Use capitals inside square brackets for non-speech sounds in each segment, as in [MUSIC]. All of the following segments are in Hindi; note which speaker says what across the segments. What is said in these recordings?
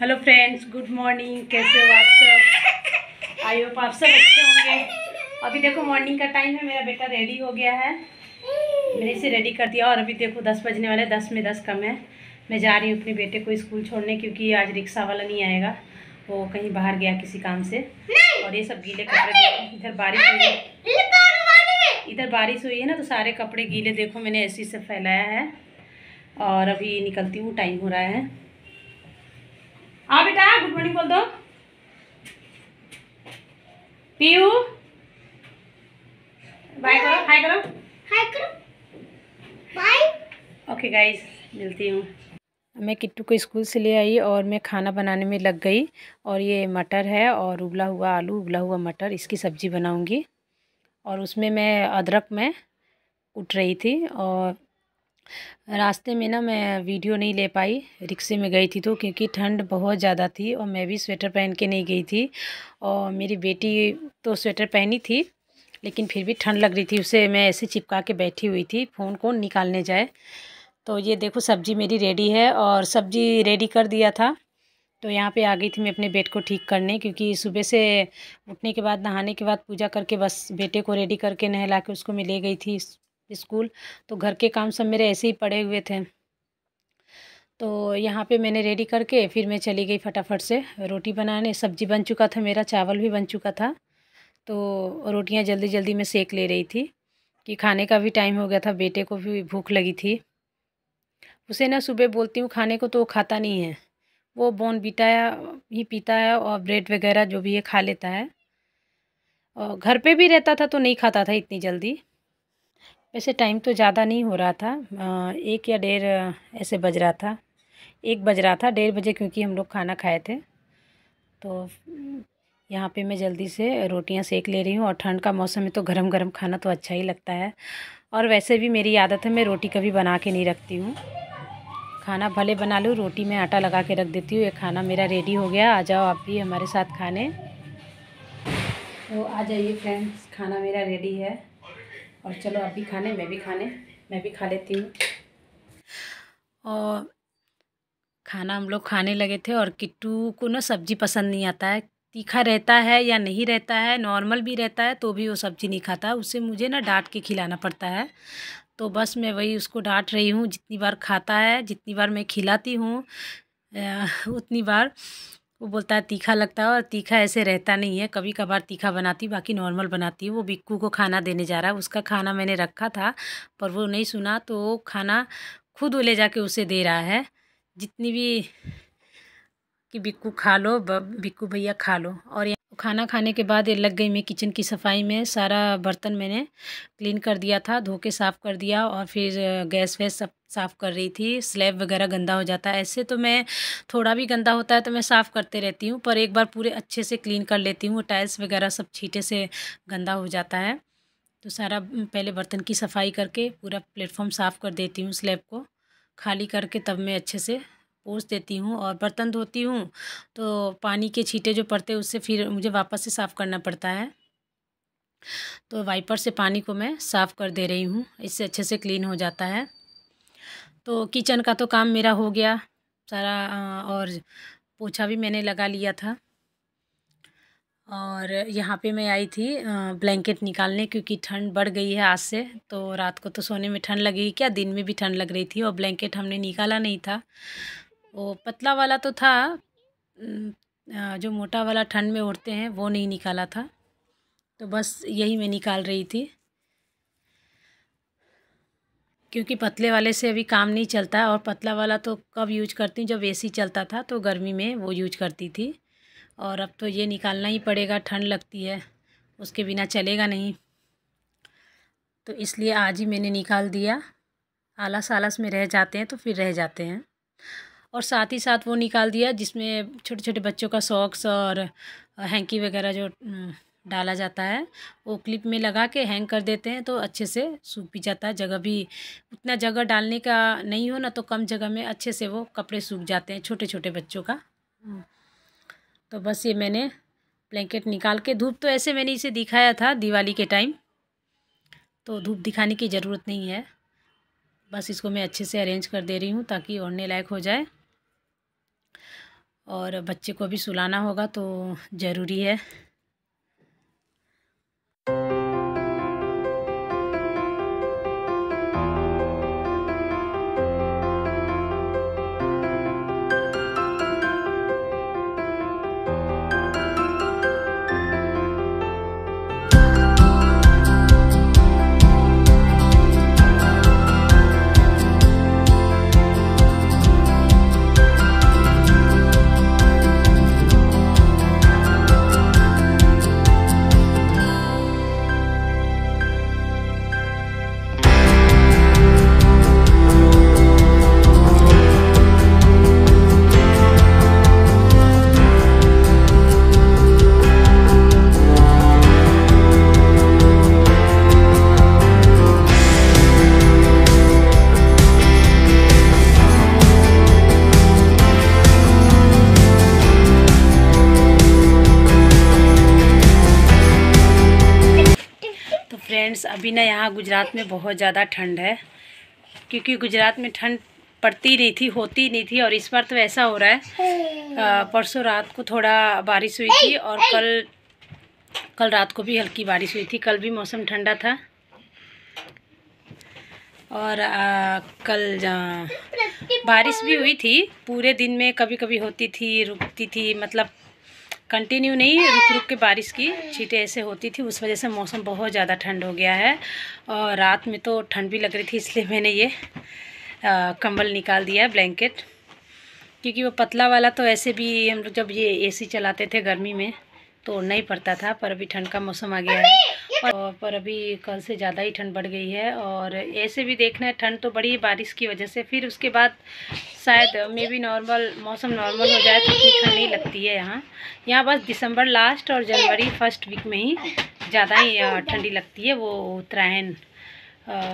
Speaker 1: हेलो फ्रेंड्स गुड मॉर्निंग कैसे हो आप सब आई होप आप सब अच्छे होंगे अभी देखो मॉर्निंग का टाइम है मेरा बेटा रेडी हो गया है मैंने इसे रेडी कर दिया और अभी देखो दस बजने वाले दस में दस कम है मैं जा रही हूँ अपने बेटे को स्कूल छोड़ने क्योंकि आज रिक्शा वाला नहीं आएगा वो कहीं बाहर गया किसी काम से और ये सब गीले कपड़े इधर बारिश हुई तो है इधर बारिश हुई है ना तो सारे कपड़े गीले देखो मैंने ऐसी से फैलाया है और अभी निकलती हूँ टाइम हो रहा है गुड मॉर्निंग बोल दो पीयू बाय करो हाय करो हाय करो बाय ओके गाइस मिलती हूँ मैं किट्टू को स्कूल से ले आई और मैं खाना बनाने में लग गई और ये मटर है और उबला हुआ आलू उबला हुआ मटर इसकी सब्ज़ी बनाऊंगी और उसमें मैं अदरक में कुट रही थी और रास्ते में ना मैं वीडियो नहीं ले पाई रिक्शे में गई थी तो क्योंकि ठंड बहुत ज़्यादा थी और मैं भी स्वेटर पहन के नहीं गई थी और मेरी बेटी तो स्वेटर पहनी थी लेकिन फिर भी ठंड लग रही थी उसे मैं ऐसे चिपका के बैठी हुई थी फ़ोन को निकालने जाए तो ये देखो सब्ज़ी मेरी रेडी है और सब्ज़ी रेडी कर दिया था तो यहाँ पे आ गई थी मैं अपने बेड को ठीक करने क्योंकि सुबह से उठने के बाद नहाने के बाद पूजा करके बस बेटे को रेडी करके नहला के उसको मैं ले गई थी स्कूल तो घर के काम सब मेरे ऐसे ही पड़े हुए थे तो यहाँ पे मैंने रेडी करके फिर मैं चली गई फटाफट से रोटी बनाने सब्जी बन चुका था मेरा चावल भी बन चुका था तो रोटियाँ जल्दी जल्दी मैं सेक ले रही थी कि खाने का भी टाइम हो गया था बेटे को भी भूख लगी थी उसे ना सुबह बोलती हूँ खाने को तो वो खाता नहीं है वो बोन बिटाया ही पीता है और ब्रेड वगैरह जो भी है खा लेता है और घर पे भी रहता था तो नहीं खाता था इतनी जल्दी वैसे टाइम तो ज़्यादा नहीं हो रहा था एक या डेढ़ ऐसे बज रहा था एक बज रहा था डेढ़ बजे क्योंकि हम लोग खाना खाए थे तो यहाँ पे मैं जल्दी से रोटियाँ सेक ले रही हूँ और ठंड का मौसम है तो गरम गरम खाना तो अच्छा ही लगता है और वैसे भी मेरी आदत है मैं रोटी कभी बना के नहीं रखती हूँ खाना भले बना लूँ रोटी में आटा लगा के रख देती हूँ ये खाना मेरा रेडी हो गया आ जाओ आप भी हमारे साथ खाने तो आ जाइए फ्रेंड्स खाना मेरा रेडी है और चलो आप भी खाने मैं भी खाने मैं भी खा लेती हूँ और खाना हम लोग खाने लगे थे और किट्टू को ना सब्ज़ी पसंद नहीं आता है तीखा रहता है या नहीं रहता है नॉर्मल भी रहता है तो भी वो सब्ज़ी नहीं खाता उसे मुझे ना डांट के खिलाना पड़ता है तो बस मैं वही उसको डांट रही हूँ जितनी बार खाता है जितनी बार मैं खिलाती हूँ उतनी बार वो बोलता है तीखा लगता है और तीखा ऐसे रहता नहीं है कभी कभार तीखा बनाती बाकी नॉर्मल बनाती है वो बिक्कू को खाना देने जा रहा है उसका खाना मैंने रखा था पर वो नहीं सुना तो वो खाना खुद वो ले जाके उसे दे रहा है जितनी भी कि बिक्कू खा लो बिक्कू भैया खा लो और खाना खाने के बाद ये लग गई मैं किचन की सफाई में सारा बर्तन मैंने क्लीन कर दिया था धो के साफ़ कर दिया और फिर गैस वैस सब साफ़ कर रही थी स्लैब वगैरह गंदा हो जाता है ऐसे तो मैं थोड़ा भी गंदा होता है तो मैं साफ़ करते रहती हूँ पर एक बार पूरे अच्छे से क्लीन कर लेती हूँ टाइल्स वगैरह सब छीटे से गंदा हो जाता है तो सारा पहले बर्तन की सफाई करके पूरा प्लेटफॉर्म साफ़ कर देती हूँ स्लेब को खाली करके तब मैं अच्छे से पोस देती हूँ और बर्तन धोती हूँ तो पानी के छींटे जो पड़ते हैं उससे फिर मुझे वापस से साफ़ करना पड़ता है तो वाइपर से पानी को मैं साफ़ कर दे रही हूँ इससे अच्छे से क्लीन हो जाता है तो किचन का तो काम मेरा हो गया सारा और पोछा भी मैंने लगा लिया था और यहाँ पे मैं आई थी ब्लैंकेट निकालने क्योंकि ठंड बढ़ गई है आज से तो रात को तो सोने में ठंड लगेगी क्या दिन में भी ठंड लग रही थी और ब्लैंकेट हमने निकाला नहीं था वो पतला वाला तो था जो मोटा वाला ठंड में उड़ते हैं वो नहीं निकाला था तो बस यही मैं निकाल रही थी क्योंकि पतले वाले से अभी काम नहीं चलता और पतला वाला तो कब यूज करती हूँ जब एसी चलता था तो गर्मी में वो यूज करती थी और अब तो ये निकालना ही पड़ेगा ठंड लगती है उसके बिना चलेगा नहीं तो इसलिए आज ही मैंने निकाल दिया आलस आलस में रह जाते हैं तो फिर रह जाते हैं और साथ ही साथ वो निकाल दिया जिसमें छोटे छोटे बच्चों का सॉक्स और हैंकी वगैरह जो डाला जाता है वो क्लिप में लगा के हैंग कर देते हैं तो अच्छे से सूख भी जाता है जगह भी उतना जगह डालने का नहीं हो ना तो कम जगह में अच्छे से वो कपड़े सूख जाते हैं छोटे छोटे बच्चों का हम्म, तो बस ये मैंने ब्लैंकेट निकाल के धूप तो ऐसे मैंने इसे दिखाया था दिवाली के टाइम तो धूप दिखाने की ज़रूरत नहीं है बस इसको मैं अच्छे से अरेंज कर दे रही हूँ ताकि ओढ़ने लायक हो जाए और बच्चे को भी सुलाना होगा तो ज़रूरी है फ्रेंड्स अभी ना यहाँ गुजरात में बहुत ज़्यादा ठंड है क्योंकि गुजरात में ठंड पड़ती नहीं थी होती नहीं थी और इस बार तो ऐसा हो रहा है हम्म। परसों रात को थोड़ा बारिश हुई थी और कल कल रात को भी हल्की बारिश हुई थी कल भी मौसम ठंडा था और आ, कल बारिश भी हुई थी पूरे दिन में कभी कभी होती थी रुकती थी मतलब कंटिन्यू नहीं रुक रुक के बारिश की छीटें ऐसे होती थी उस वजह से मौसम बहुत ज़्यादा ठंड हो गया है और रात में तो ठंड भी लग रही थी इसलिए मैंने ये कंबल निकाल दिया ब्लैंकेट क्योंकि वो पतला वाला तो ऐसे भी हम लोग जब ये एसी चलाते थे गर्मी में तो नहीं ही पड़ता था पर अभी ठंड का मौसम आ गया है और पर अभी कल से ज़्यादा ही ठंड बढ़ गई है और ऐसे भी देखना है ठंड तो बड़ी है बारिश की वजह से फिर उसके बाद शायद मे भी नॉर्मल मौसम नॉर्मल हो जाए तो इतनी ठंड नहीं लगती है यहाँ यहाँ बस दिसंबर लास्ट और जनवरी फर्स्ट वीक में ही ज़्यादा ही ठंडी लगती है वो उत्तरायण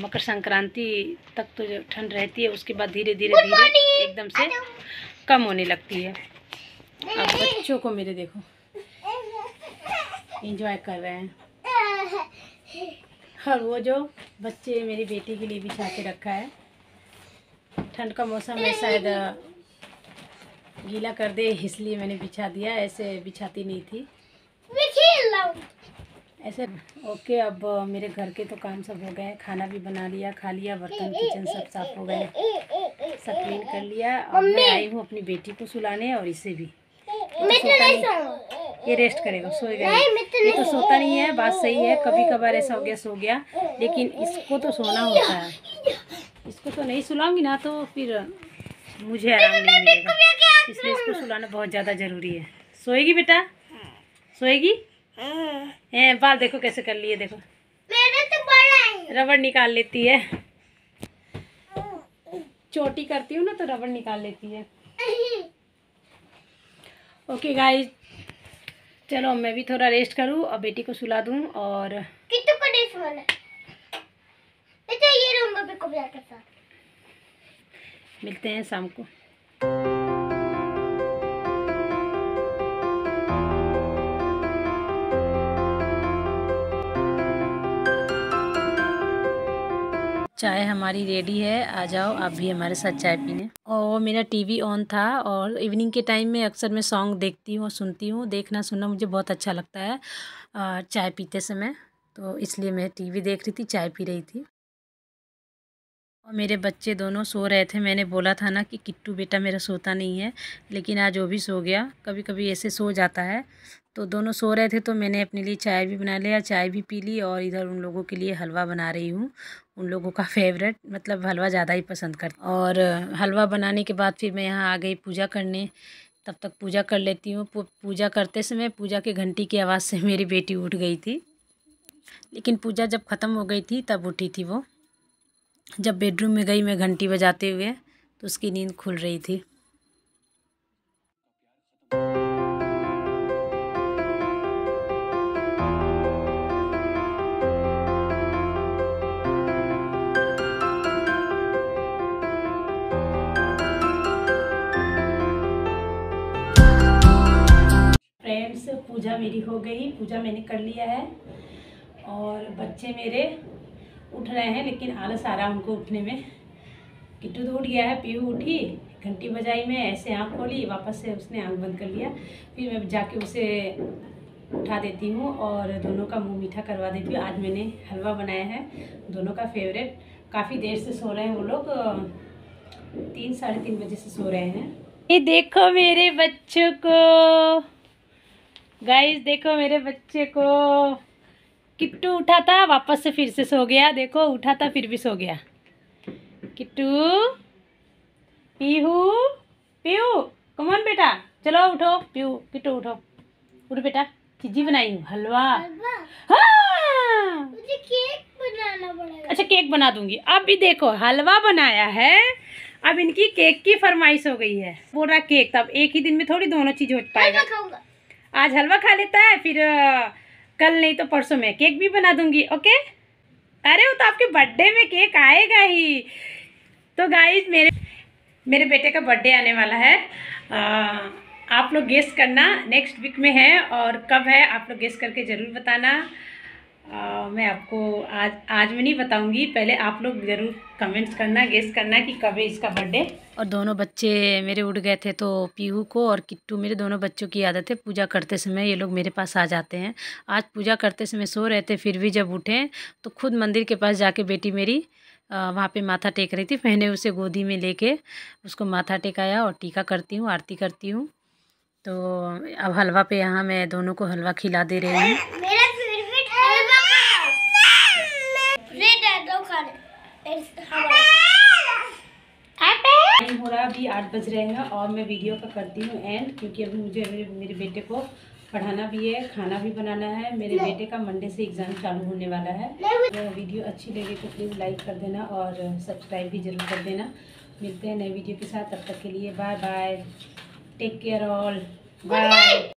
Speaker 1: मकर संक्रांति तक तो ठंड रहती है उसके बाद धीरे धीरे धीरे एकदम से कम होने लगती है अब बच्चों को मेरे देखो इंजॉय [LAUGHS] कर रहे हैं और वो जो बच्चे मेरी बेटी के लिए बिछा के रखा है ठंड का मौसम है शायद गीला कर दे इसलिए मैंने बिछा दिया ऐसे बिछाती नहीं थी ऐसे ओके अब मेरे घर के तो काम सब हो गए खाना भी बना लिया खा लिया बर्तन किचन सब साफ हो गए सब क्लीन कर लिया अब मैं आई हूँ अपनी बेटी को सुलाने और इसे भी तो मैं तो नहीं ये रेस्ट करेगा सोएगा तो ये तो सोता नहीं है बात सही है कभी कभार ऐसा हो गया सो गया लेकिन इसको तो सोना होता है इसको तो नहीं सुलाऊंगी ना तो फिर मुझे आराम नहीं मिलेगा इसलिए इसको सुलाना बहुत ज़्यादा ज़रूरी है सोएगी बेटा सोएगी हाँ। हैं बाल देखो कैसे कर लिए देखो तो रबड़ निकाल लेती है हाँ। चोटी करती हूँ ना तो रबड़ निकाल लेती है ओके गाइस चलो मैं भी थोड़ा रेस्ट करूँ और बेटी को सुला दूँ और तो मिलते हैं शाम को चाय हमारी रेडी है आ जाओ आप भी हमारे साथ चाय पीने और मेरा टीवी ऑन था और इवनिंग के टाइम में अक्सर मैं सॉन्ग देखती हूँ सुनती हूँ देखना सुनना मुझे बहुत अच्छा लगता है चाय पीते समय तो इसलिए मैं टीवी देख रही थी चाय पी रही थी और मेरे बच्चे दोनों सो रहे थे मैंने बोला था ना कि किट्टू बेटा मेरा सोता नहीं है लेकिन आज वो भी सो गया कभी कभी ऐसे सो जाता है तो दोनों सो रहे थे तो मैंने अपने लिए चाय भी बना लिया चाय भी पी ली और इधर उन लोगों के लिए हलवा बना रही हूँ उन लोगों का फेवरेट मतलब हलवा ज़्यादा ही पसंद कर और हलवा बनाने के बाद फिर मैं यहाँ आ गई पूजा करने तब तक पूजा कर लेती हूँ पूजा करते समय पूजा के घंटी की आवाज़ से [LAUGHS] मेरी बेटी उठ गई थी लेकिन पूजा जब ख़त्म हो गई थी तब उठी थी वो जब बेडरूम में गई मैं घंटी बजाते हुए तो उसकी नींद खुल रही थी पूजा मेरी हो गई पूजा मैंने कर लिया है और बच्चे मेरे उठ रहे हैं लेकिन आलस आ रहा उनको उठने में किट्टू तो उठ गया है पीहू उठी घंटी बजाई मैं ऐसे आँख खोली वापस से उसने आँख बंद कर लिया फिर मैं जाके उसे उठा देती हूँ और दोनों का मुंह मीठा करवा देती हूँ आज मैंने हलवा बनाया है दोनों का फेवरेट काफ़ी देर से सो रहे हैं वो लोग तीन साढ़े तीन बजे से सो रहे हैं ये देखो मेरे बच्चों को गाइस देखो मेरे बच्चे को किट्टू उठा था वापस से फिर से सो गया देखो उठा था फिर भी सो गया किट्टू पीहू पीहू कमोन बेटा चलो उठो पीहू किट्टू उठो उठ बेटा चिज्जी बनाई हूँ हलवा हाँ! अच्छा केक बना दूंगी अब भी देखो हलवा बनाया है अब इनकी केक की फरमाइश हो गई है पूरा केक तब एक ही दिन में थोड़ी दोनों चीज हो पाएगा आज हलवा खा लेता है फिर कल नहीं तो परसों मैं केक भी बना दूंगी ओके अरे वो तो आपके बर्थडे में केक आएगा ही तो गाइज मेरे मेरे बेटे का बर्थडे आने वाला है आ, आप लोग गेस्ट करना नेक्स्ट वीक में है और कब है आप लोग गेस्ट करके ज़रूर बताना आ, मैं आपको आज आज मैं नहीं बताऊंगी पहले आप लोग ज़रूर कमेंट्स करना गेस करना कि कब है इसका बर्थडे और दोनों बच्चे मेरे उड़ गए थे तो पीहू को और किट्टू मेरे दोनों बच्चों की आदत है पूजा करते समय ये लोग मेरे पास आ जाते हैं आज पूजा करते समय सो रहे थे फिर भी जब उठे तो खुद मंदिर के पास जाके बेटी मेरी वहाँ पे माथा टेक रही थी मैंने उसे गोदी में लेके उसको माथा टेकाया और टीका करती हूँ आरती करती हूँ तो अब हलवा पे यहाँ मैं दोनों को हलवा खिला दे रही हूँ टाइम हो रहा है अभी आठ बज रहे हैं और मैं वीडियो का करती हूँ एंड क्योंकि अभी मुझे मेरे, मेरे बेटे को पढ़ाना भी है खाना भी बनाना है मेरे बेटे का मंडे से एग्ज़ाम चालू होने वाला है तो वीडियो अच्छी लगे तो प्लीज़ लाइक कर देना और सब्सक्राइब भी ज़रूर कर देना मिलते हैं नए वीडियो के साथ तब तक के लिए bye bye take care all bye